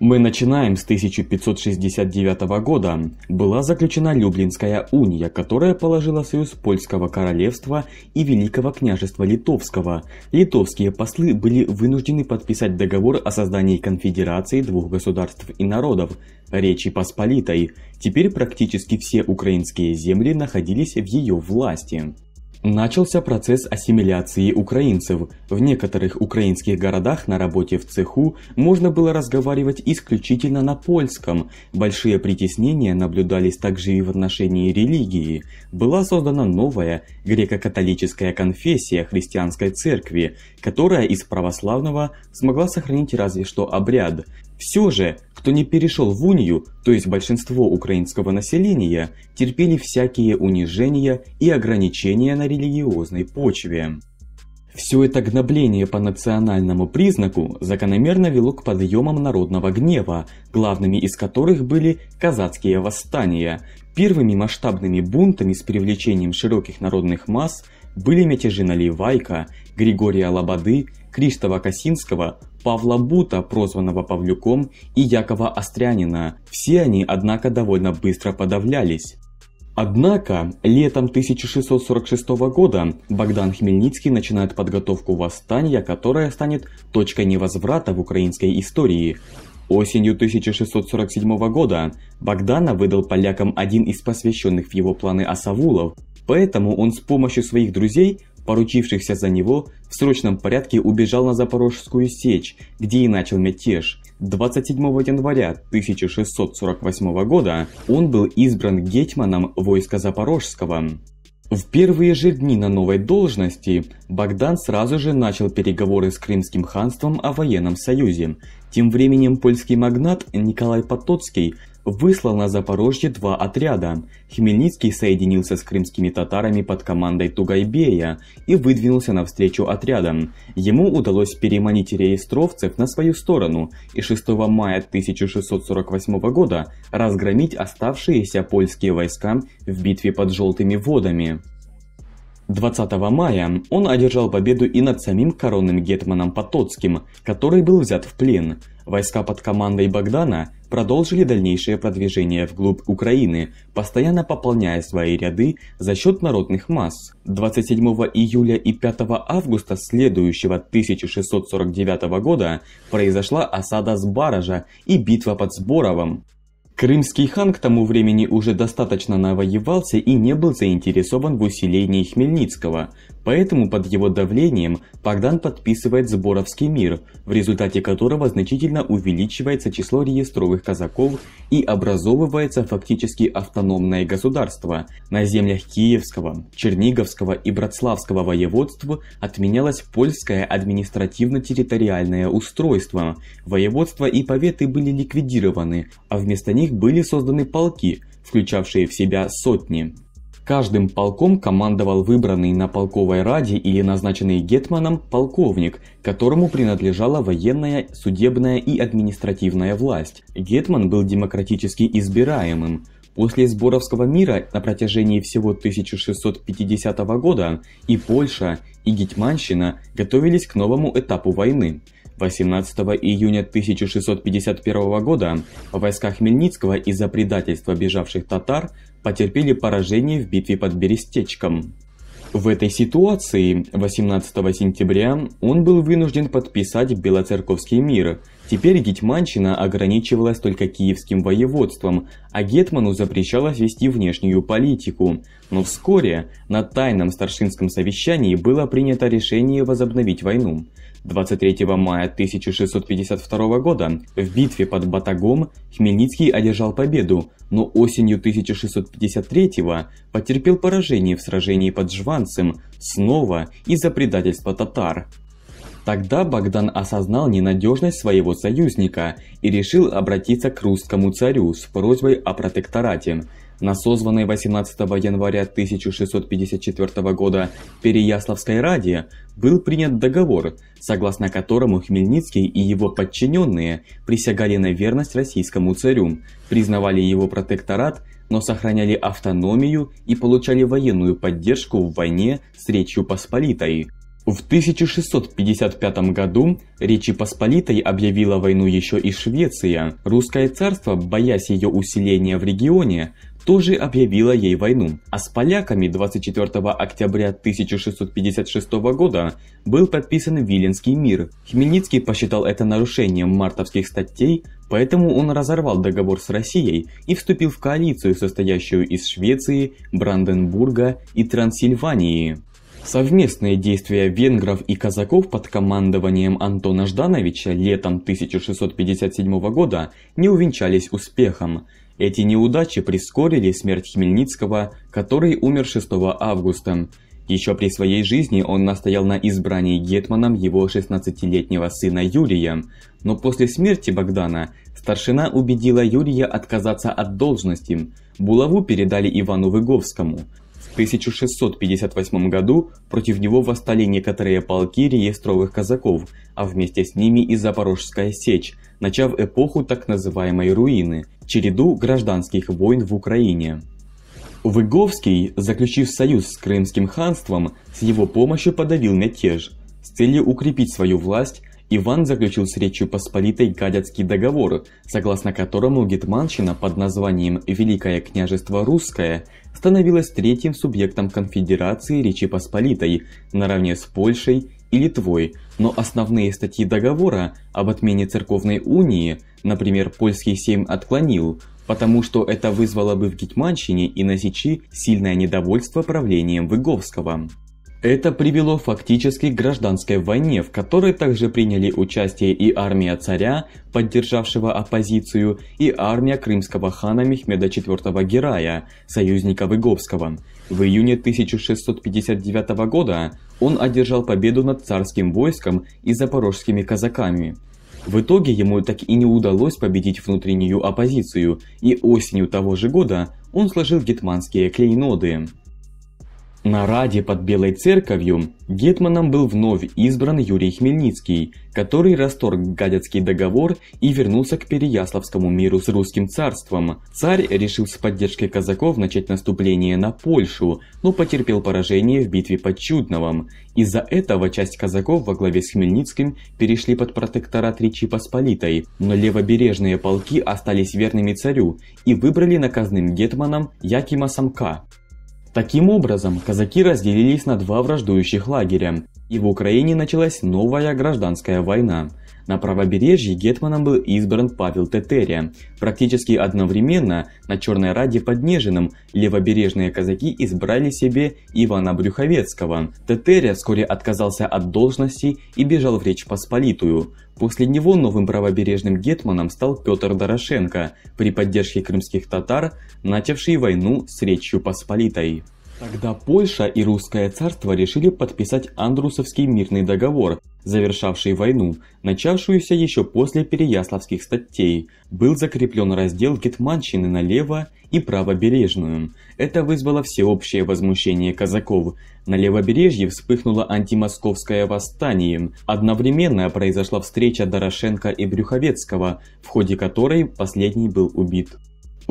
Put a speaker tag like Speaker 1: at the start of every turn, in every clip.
Speaker 1: Мы начинаем с 1569 года. Была заключена Люблинская уния, которая положила союз Польского королевства и Великого княжества Литовского. Литовские послы были вынуждены подписать договор о создании конфедерации двух государств и народов – Речи Посполитой. Теперь практически все украинские земли находились в ее власти. Начался процесс ассимиляции украинцев. В некоторых украинских городах на работе в цеху можно было разговаривать исключительно на польском. Большие притеснения наблюдались также и в отношении религии. Была создана новая греко-католическая конфессия христианской церкви, которая из православного смогла сохранить разве что обряд. Все же кто не перешел в унию, то есть большинство украинского населения, терпели всякие унижения и ограничения на религиозной почве. Все это гнобление по национальному признаку закономерно вело к подъемам народного гнева, главными из которых были казацкие восстания, первыми масштабными бунтами с привлечением широких народных масс – были мятежи Наливайка, Григория Лободы, Криштова Косинского, Павла Бута, прозванного Павлюком, и Якова Острянина. Все они, однако, довольно быстро подавлялись. Однако, летом 1646 года Богдан Хмельницкий начинает подготовку восстания, которое станет точкой невозврата в украинской истории. Осенью 1647 года Богдана выдал полякам один из посвященных в его планы осавулов, Поэтому он с помощью своих друзей, поручившихся за него, в срочном порядке убежал на Запорожскую сечь, где и начал мятеж. 27 января 1648 года он был избран гетьманом войска Запорожского. В первые же дни на новой должности Богдан сразу же начал переговоры с Крымским ханством о военном союзе. Тем временем польский магнат Николай Потоцкий выслал на Запорожье два отряда. Хмельницкий соединился с крымскими татарами под командой Тугайбея и выдвинулся навстречу отрядам. Ему удалось переманить реестровцев на свою сторону и 6 мая 1648 года разгромить оставшиеся польские войска в битве под Желтыми водами. 20 мая он одержал победу и над самим коронным гетманом Потоцким, который был взят в плен. Войска под командой Богдана продолжили дальнейшее продвижение вглубь Украины, постоянно пополняя свои ряды за счет народных масс. 27 июля и 5 августа следующего 1649 года произошла осада с Сбаража и битва под Сборовым. Крымский хан к тому времени уже достаточно навоевался и не был заинтересован в усилении Хмельницкого, Поэтому под его давлением Погдан подписывает Сборовский мир, в результате которого значительно увеличивается число реестровых казаков и образовывается фактически автономное государство. На землях Киевского, Черниговского и Братславского воеводств отменялось польское административно-территориальное устройство, воеводства и поветы были ликвидированы, а вместо них были созданы полки, включавшие в себя сотни. Каждым полком командовал выбранный на полковой раде или назначенный гетманом полковник, которому принадлежала военная, судебная и административная власть. Гетман был демократически избираемым. После Сборовского мира на протяжении всего 1650 года и Польша, и Гетьманщина готовились к новому этапу войны. 18 июня 1651 года войска Хмельницкого из-за предательства бежавших татар потерпели поражение в битве под Берестечком. В этой ситуации 18 сентября он был вынужден подписать Белоцерковский мир – Теперь Гетьманщина ограничивалась только киевским воеводством, а Гетману запрещалось вести внешнюю политику. Но вскоре на тайном старшинском совещании было принято решение возобновить войну. 23 мая 1652 года в битве под Батагом Хмельницкий одержал победу, но осенью 1653 потерпел поражение в сражении под Жванцем снова из-за предательства татар. Тогда Богдан осознал ненадежность своего союзника и решил обратиться к русскому царю с просьбой о протекторате. На созванной 18 января 1654 года Переяславской Раде был принят договор, согласно которому Хмельницкий и его подчиненные присягали на верность российскому царю, признавали его протекторат, но сохраняли автономию и получали военную поддержку в войне с Речью Посполитой. В 1655 году Речи Посполитой объявила войну еще и Швеция. Русское царство, боясь ее усиления в регионе, тоже объявила ей войну. А с поляками 24 октября 1656 года был подписан Виленский мир. Хмельницкий посчитал это нарушением мартовских статей, поэтому он разорвал договор с Россией и вступил в коалицию, состоящую из Швеции, Бранденбурга и Трансильвании. Совместные действия венгров и казаков под командованием Антона Ждановича летом 1657 года не увенчались успехом. Эти неудачи прискорили смерть Хмельницкого, который умер 6 августа. Еще при своей жизни он настоял на избрании гетманом его 16-летнего сына Юрия, но после смерти Богдана старшина убедила Юрия отказаться от должности. Булаву передали Ивану Выговскому – в 1658 году против него восстали некоторые полки реестровых казаков, а вместе с ними и Запорожская сечь, начав эпоху так называемой «руины» – череду гражданских войн в Украине. Выговский, заключив союз с Крымским ханством, с его помощью подавил мятеж. С целью укрепить свою власть, Иван заключил с Речью Посполитой Гадяцкий договор, согласно которому Гетманщина под названием «Великое княжество Русское» становилась третьим субъектом конфедерации Речи Посполитой наравне с Польшей и Литвой, но основные статьи договора об отмене церковной унии, например, польский сейм отклонил, потому что это вызвало бы в Гетманщине и на Сечи сильное недовольство правлением Выговского. Это привело фактически к гражданской войне, в которой также приняли участие и армия царя, поддержавшего оппозицию, и армия крымского хана Мехмеда IV Герая, союзника Выговского. В июне 1659 года он одержал победу над царским войском и запорожскими казаками. В итоге ему так и не удалось победить внутреннюю оппозицию, и осенью того же года он сложил гетманские клейноды. На Раде под Белой Церковью гетманом был вновь избран Юрий Хмельницкий, который расторг Гадяцкий договор и вернулся к Переяславскому миру с русским царством. Царь решил с поддержкой казаков начать наступление на Польшу, но потерпел поражение в битве под Чудновом. Из-за этого часть казаков во главе с Хмельницким перешли под протекторат Речи Посполитой, но левобережные полки остались верными царю и выбрали наказным гетманом Якима Самка. Таким образом, казаки разделились на два враждующих лагеря, и в Украине началась новая гражданская война, на правобережье гетманом был избран Павел Тетерия. Практически одновременно на Черной Раде под Нежином левобережные казаки избрали себе Ивана Брюховецкого. Тетерия вскоре отказался от должности и бежал в Речь Посполитую. После него новым правобережным гетманом стал Петр Дорошенко при поддержке крымских татар, начавший войну с Речью Посполитой. Тогда Польша и Русское царство решили подписать Андрусовский мирный договор, завершавший войну, начавшуюся еще после Переяславских статей, был закреплен раздел Гетманщины налево и правобережную. Это вызвало всеобщее возмущение казаков. На левобережье вспыхнуло антимосковское восстание. Одновременно произошла встреча Дорошенко и Брюховецкого, в ходе которой последний был убит.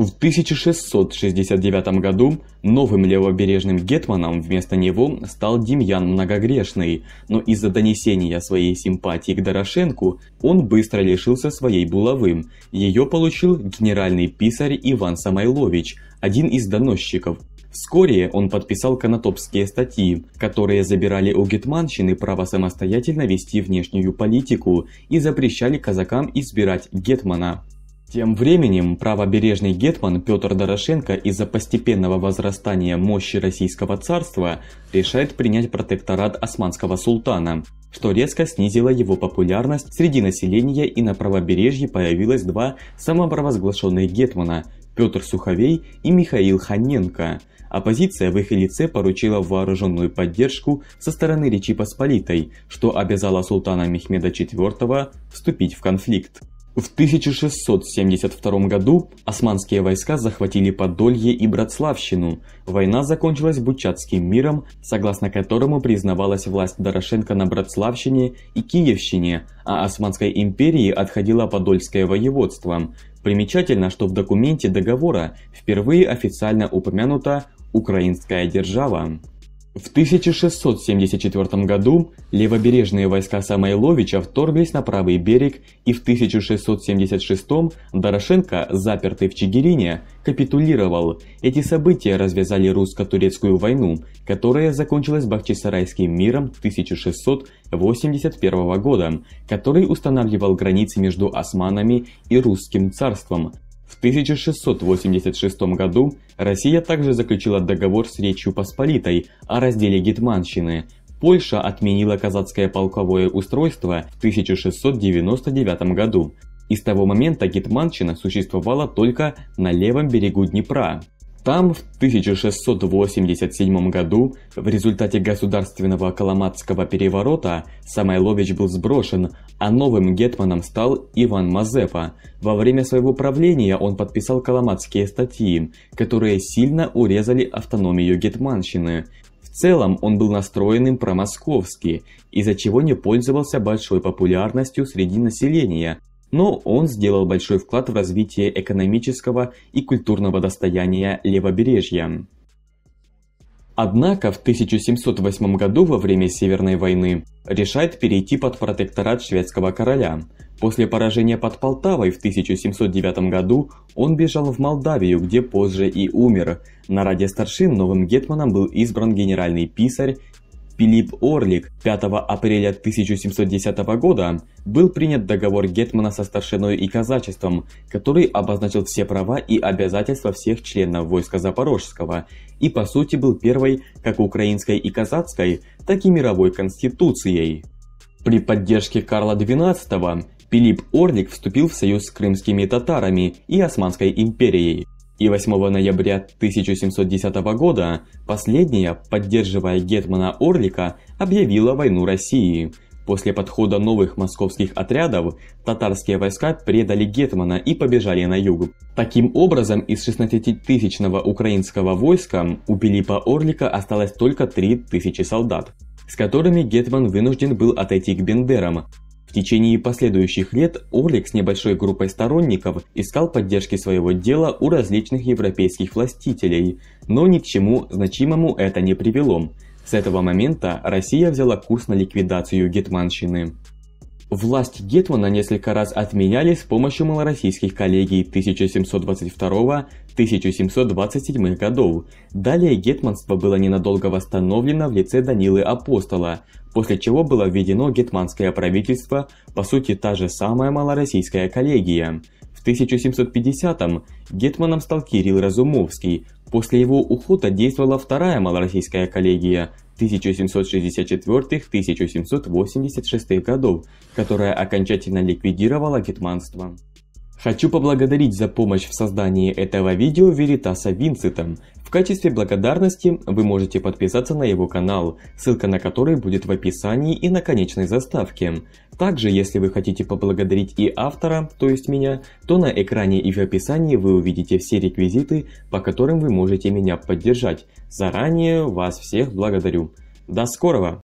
Speaker 1: В 1669 году новым левобережным гетманом вместо него стал Демьян Многогрешный, но из-за донесения о своей симпатии к Дорошенку он быстро лишился своей булавы. Ее получил генеральный писарь Иван Самойлович, один из доносчиков. Вскоре он подписал канатопские статьи, которые забирали у гетманщины право самостоятельно вести внешнюю политику и запрещали казакам избирать гетмана. Тем временем правобережный гетман Петр Дорошенко из-за постепенного возрастания мощи Российского царства решает принять протекторат османского султана, что резко снизило его популярность среди населения и на правобережье появилось два самопровозглашенных гетмана – Петр Суховей и Михаил Ханенко. Оппозиция в их лице поручила вооруженную поддержку со стороны Речи Посполитой, что обязало султана Мехмеда IV вступить в конфликт. В 1672 году османские войска захватили Подолье и Братславщину. Война закончилась Бучатским миром, согласно которому признавалась власть Дорошенко на Братславщине и Киевщине, а Османской империи отходило Подольское воеводство. Примечательно, что в документе договора впервые официально упомянута «Украинская держава». В 1674 году левобережные войска Самойловича вторглись на правый берег, и в 1676 Дорошенко, запертый в Чигирине, капитулировал. Эти события развязали русско-турецкую войну, которая закончилась Бахчисарайским миром 1681 года, который устанавливал границы между османами и русским царством – 1686 году Россия также заключила договор с Речью Посполитой о разделе Гетманщины. Польша отменила казацкое полковое устройство в 1699 году. И с того момента Гетманщина существовала только на левом берегу Днепра. Там в 1687 году в результате государственного коломатского переворота Самойлович был сброшен, а новым гетманом стал Иван Мазепа. Во время своего правления он подписал коломатские статьи, которые сильно урезали автономию гетманщины. В целом он был настроенным промосковски, из-за чего не пользовался большой популярностью среди населения, но он сделал большой вклад в развитие экономического и культурного достояния левобережья. Однако в 1708 году во время Северной войны решает перейти под протекторат шведского короля. После поражения под Полтавой в 1709 году он бежал в Молдавию, где позже и умер. На ради старшин новым гетманом был избран генеральный писарь Пилип Орлик 5 апреля 1710 года был принят договор Гетмана со старшиной и казачеством, который обозначил все права и обязательства всех членов войска Запорожского и по сути был первой как украинской и казацкой, так и мировой конституцией. При поддержке Карла XII Пилип Орлик вступил в союз с крымскими татарами и Османской империей и 8 ноября 1710 года последняя, поддерживая Гетмана Орлика, объявила войну России. После подхода новых московских отрядов татарские войска предали Гетмана и побежали на юг. Таким образом, из 16-тысячного украинского войска у Пилипа Орлика осталось только 3000 солдат, с которыми Гетман вынужден был отойти к Бендерам, в течение последующих лет Орлик с небольшой группой сторонников искал поддержки своего дела у различных европейских властителей, но ни к чему значимому это не привело. С этого момента Россия взяла курс на ликвидацию гетманщины. Власть Гетмана несколько раз отменяли с помощью малороссийских коллегий 1722-1727 годов. Далее гетманство было ненадолго восстановлено в лице Данилы Апостола, после чего было введено гетманское правительство, по сути та же самая малороссийская коллегия. В 1750-м гетманом стал Кирилл Разумовский, после его ухода действовала вторая малороссийская коллегия – 1764-1786 годов, которая окончательно ликвидировала гетманство. Хочу поблагодарить за помощь в создании этого видео Веритаса Винцита, в качестве благодарности вы можете подписаться на его канал, ссылка на который будет в описании и на конечной заставке. Также, если вы хотите поблагодарить и автора, то есть меня, то на экране и в описании вы увидите все реквизиты, по которым вы можете меня поддержать. Заранее вас всех благодарю. До скорого!